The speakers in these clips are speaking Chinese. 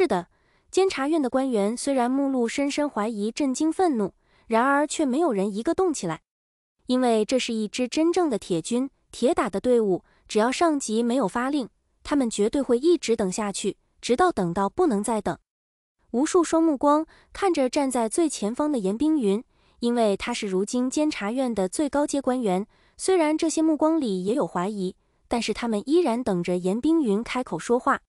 是的，监察院的官员虽然目露深深怀疑、震惊、愤怒，然而却没有人一个动起来，因为这是一支真正的铁军、铁打的队伍，只要上级没有发令，他们绝对会一直等下去，直到等到不能再等。无数双目光看着站在最前方的严冰云，因为他是如今监察院的最高阶官员。虽然这些目光里也有怀疑，但是他们依然等着严冰云开口说话。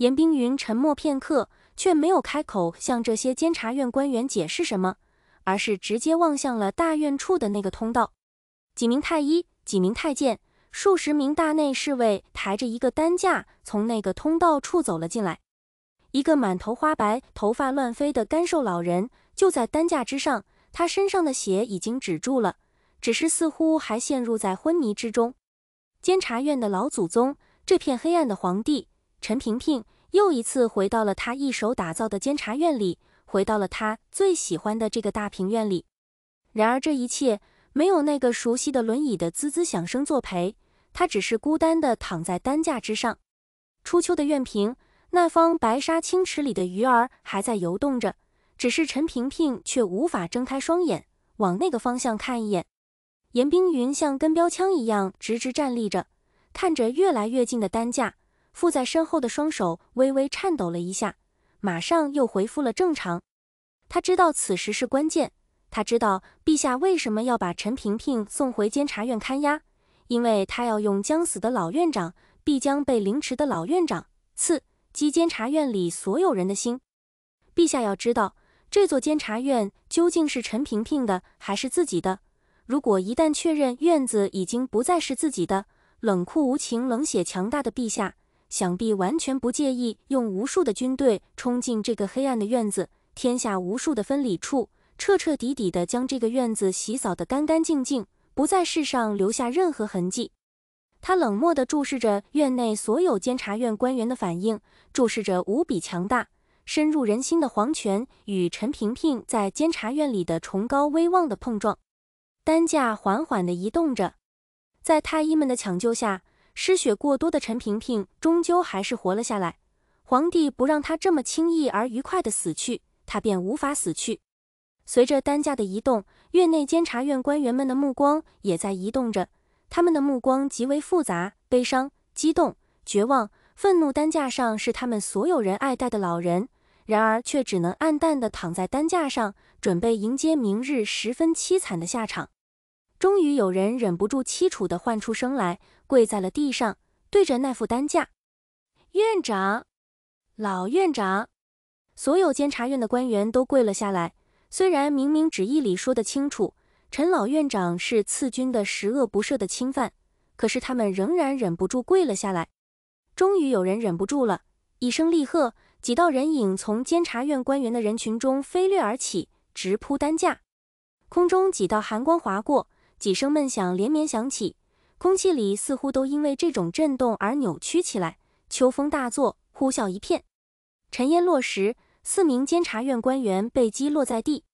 严冰云沉默片刻，却没有开口向这些监察院官员解释什么，而是直接望向了大院处的那个通道。几名太医、几名太监、数十名大内侍卫抬着一个担架从那个通道处走了进来。一个满头花白、头发乱飞的干瘦老人就在担架之上，他身上的血已经止住了，只是似乎还陷入在昏迷之中。监察院的老祖宗，这片黑暗的皇帝。陈萍萍又一次回到了她一手打造的监察院里，回到了她最喜欢的这个大平院里。然而，这一切没有那个熟悉的轮椅的滋滋响声作陪，她只是孤单地躺在担架之上。初秋的院坪，那方白沙清池里的鱼儿还在游动着，只是陈萍萍却无法睁开双眼往那个方向看一眼。严冰云像根标枪一样直直站立着，看着越来越近的担架。附在身后的双手微微颤抖了一下，马上又恢复了正常。他知道此时是关键，他知道陛下为什么要把陈萍萍送回监察院看押，因为他要用将死的老院长，必将被凌迟的老院长，刺激监察院里所有人的心。陛下要知道，这座监察院究竟是陈萍萍的还是自己的？如果一旦确认院子已经不再是自己的，冷酷无情、冷血强大的陛下。想必完全不介意用无数的军队冲进这个黑暗的院子，天下无数的分理处，彻彻底底的将这个院子洗扫得干干净净，不在世上留下任何痕迹。他冷漠地注视着院内所有监察院官员的反应，注视着无比强大、深入人心的皇权与陈萍萍在监察院里的崇高威望的碰撞。担架缓缓地移动着，在太医们的抢救下。失血过多的陈萍萍终究还是活了下来。皇帝不让她这么轻易而愉快的死去，她便无法死去。随着担架的移动，院内监察院官员们的目光也在移动着，他们的目光极为复杂，悲伤、激动、绝望、愤怒。担架上是他们所有人爱戴的老人，然而却只能黯淡的躺在担架上，准备迎接明日十分凄惨的下场。终于有人忍不住凄楚的唤出声来。跪在了地上，对着那副担架，院长，老院长，所有监察院的官员都跪了下来。虽然明明旨意里说的清楚，陈老院长是次军的十恶不赦的侵犯，可是他们仍然忍不住跪了下来。终于有人忍不住了，一声厉喝，几道人影从监察院官员的人群中飞掠而起，直扑担架。空中几道寒光划过，几声闷响连绵响起。空气里似乎都因为这种震动而扭曲起来，秋风大作，呼啸一片。尘烟落时，四名监察院官员被击落在地，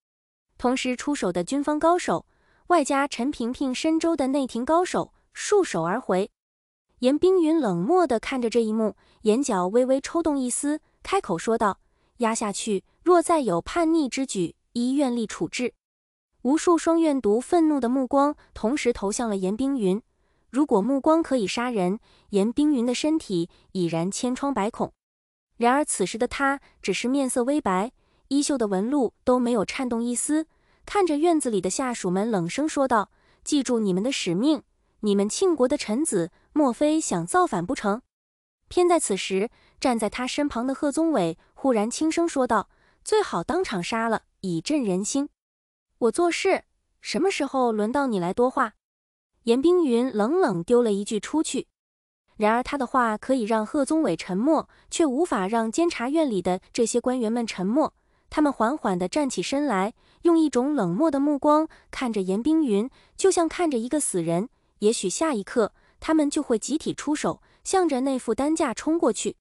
同时出手的军方高手，外加陈平平身周的内廷高手，束手而回。严冰云冷漠地看着这一幕，眼角微微抽动一丝，开口说道：“压下去，若再有叛逆之举，依院例处置。”无数双怨毒、愤怒的目光同时投向了严冰云。如果目光可以杀人，严冰云的身体已然千疮百孔。然而此时的他只是面色微白，衣袖的纹路都没有颤动一丝。看着院子里的下属们，冷声说道：“记住你们的使命，你们庆国的臣子，莫非想造反不成？”偏在此时，站在他身旁的贺宗伟忽然轻声说道：“最好当场杀了，以振人心。我做事，什么时候轮到你来多话？”严冰云冷冷丢了一句：“出去。”然而他的话可以让贺宗伟沉默，却无法让监察院里的这些官员们沉默。他们缓缓地站起身来，用一种冷漠的目光看着严冰云，就像看着一个死人。也许下一刻，他们就会集体出手，向着那副担架冲过去。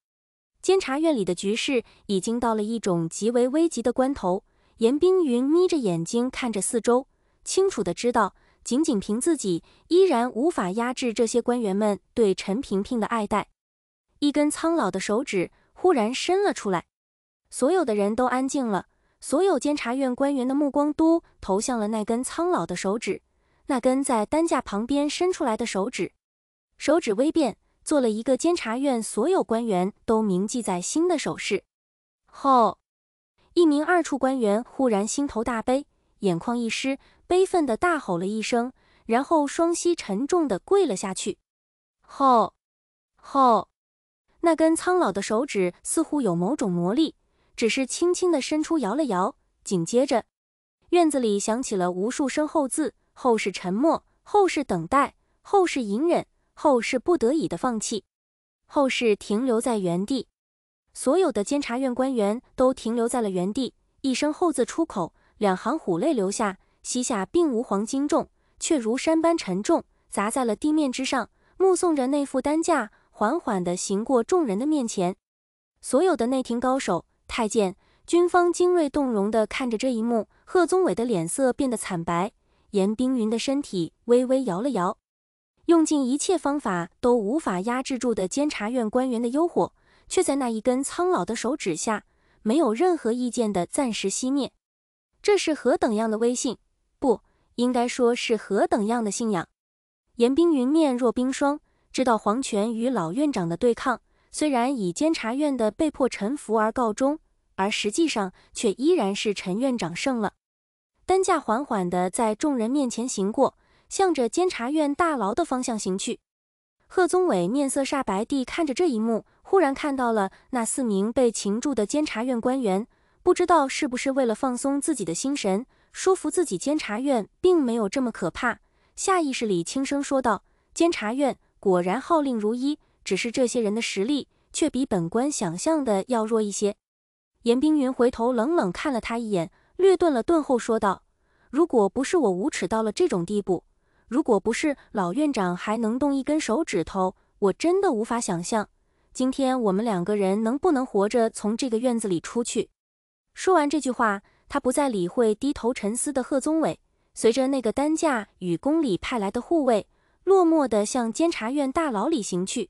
监察院里的局势已经到了一种极为危急的关头。严冰云眯着眼睛看着四周，清楚地知道。仅仅凭自己，依然无法压制这些官员们对陈萍萍的爱戴。一根苍老的手指忽然伸了出来，所有的人都安静了。所有监察院官员的目光都投向了那根苍老的手指，那根在担架旁边伸出来的手指。手指微变，做了一个监察院所有官员都铭记在心的手势。后，一名二处官员忽然心头大悲，眼眶一湿。悲愤的大吼了一声，然后双膝沉重地跪了下去。后，后，那根苍老的手指似乎有某种魔力，只是轻轻地伸出摇了摇。紧接着，院子里响起了无数声“后”字。后是沉默，后是等待，后是隐忍，后是不得已的放弃，后是停留在原地。所有的监察院官员都停留在了原地，一声“后”字出口，两行虎泪流下。膝下并无黄金重，却如山般沉重，砸在了地面之上。目送着那副担架缓缓地行过众人的面前，所有的内廷高手、太监、军方精锐动容地看着这一幕。贺宗伟的脸色变得惨白，严冰云的身体微微摇了摇，用尽一切方法都无法压制住的监察院官员的幽火，却在那一根苍老的手指下没有任何意见地暂时熄灭。这是何等样的威信！应该说是何等样的信仰？严冰云面若冰霜，知道黄泉与老院长的对抗虽然以监察院的被迫臣服而告终，而实际上却依然是陈院长胜了。担架缓缓地在众人面前行过，向着监察院大牢的方向行去。贺宗伟面色煞白地看着这一幕，忽然看到了那四名被擒住的监察院官员，不知道是不是为了放松自己的心神。说服自己，监察院并没有这么可怕。下意识里轻声说道：“监察院果然号令如一，只是这些人的实力却比本官想象的要弱一些。”严冰云回头冷冷看了他一眼，略顿了顿后说道：“如果不是我无耻到了这种地步，如果不是老院长还能动一根手指头，我真的无法想象，今天我们两个人能不能活着从这个院子里出去。”说完这句话。他不再理会低头沉思的贺宗伟，随着那个担架与宫里派来的护卫，落寞地向监察院大牢里行去。